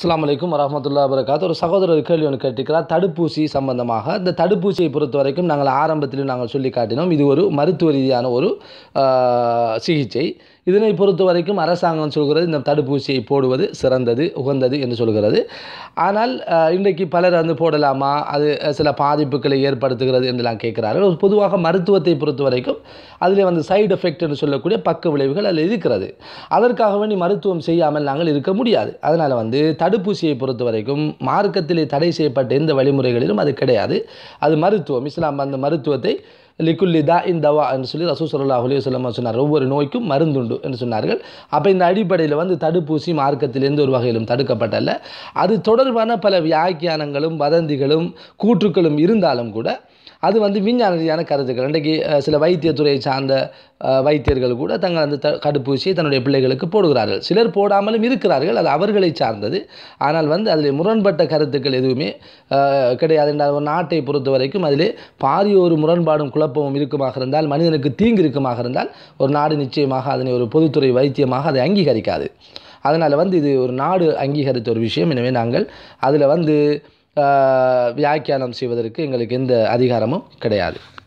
அஸ்லாம் வலைக்கும் வரமத்துல்லா வரகாத்து ஒரு சகோதரர் கேள்வி ஒன்று கேட்டுக்கிறார் தடுப்பூசி சம்பந்தமாக இந்த தடுப்பூசியை பொறுத்த வரைக்கும் நாங்கள் ஆரம்பத்திலும் நாங்கள் சொல்லி காட்டினோம் இது ஒரு மருத்துவ ரீதியான ஒரு சிகிச்சை இதனை பொறுத்த வரைக்கும் அரசாங்கம் சொல்கிறது இந்த தடுப்பூசியை போடுவது சிறந்தது உகந்தது என்று சொல்கிறது ஆனால் இன்றைக்கு பலர் வந்து போடலாமா அது சில பாதிப்புகளை ஏற்படுத்துகிறது என்றெல்லாம் கேட்குறார்கள் பொதுவாக மருத்துவத்தை பொறுத்த வரைக்கும் அதில் வந்து சைடு எஃபெக்ட் என்று சொல்லக்கூடிய பக்க விளைவுகள் அதில் இருக்கிறது அதற்காக வேண்டி மருத்துவம் செய்யாமல் நாங்கள் இருக்க முடியாது அதனால் வந்து தடுப்பூசியை பொறுத்த வரைக்கும் மார்க்கத்திலே தடை செய்யப்பட்ட எந்த வழிமுறைகளிலும் அது கிடையாது அது மருத்துவம் இஸ்லாம் அந்த மருத்துவத்தை லிக்குல்லி தா இந்தவா என்று சொல்லி ரசூ சல்லா அலி வல்லமா சொன்னார் ஒவ்வொரு நோய்க்கும் மருந்துண்டு என்று சொன்னார்கள் அப்போ இந்த அடிப்படையில் வந்து தடுப்பூசி மார்க்கத்தில் எந்த ஒரு வகையிலும் தடுக்கப்பட்டல்ல அது தொடர்பான பல வியாக்கியானங்களும் வதந்திகளும் கூற்றுக்களும் இருந்தாலும் கூட அது வந்து விஞ்ஞான ரீதியான கருத்துக்கள் இன்றைக்கு சில வைத்தியத்துறையை சார்ந்த வைத்தியர்கள் கூட தங்கள் அந்த த தடுப்பூசியை தன்னுடைய பிள்ளைகளுக்கு போடுகிறார்கள் சிலர் போடாமலும் இருக்கிறார்கள் அது அவர்களை சார்ந்தது ஆனால் வந்து அதில் முரண்பட்ட கருத்துக்கள் எதுவுமே கிடையாது என்றால் ஒரு நாட்டை பொறுத்த வரைக்கும் அதில் பாரிய ஒரு முரண்பாடும் குழப்பமும் இருக்குமாக இருந்தால் மனிதனுக்கு தீங்கு இருக்குமாக இருந்தால் ஒரு நாடு நிச்சயமாக அதனை ஒரு பொதுத்துறை வைத்தியமாக அதை அங்கீகரிக்காது அதனால் வந்து இது ஒரு நாடு அங்கீகரித்த ஒரு விஷயம் எனவே நாங்கள் அதில் வந்து வியாக்கியானம் செய்வதற்கு எங்களுக்கு எந்த அதிகாரமும் கிடையாது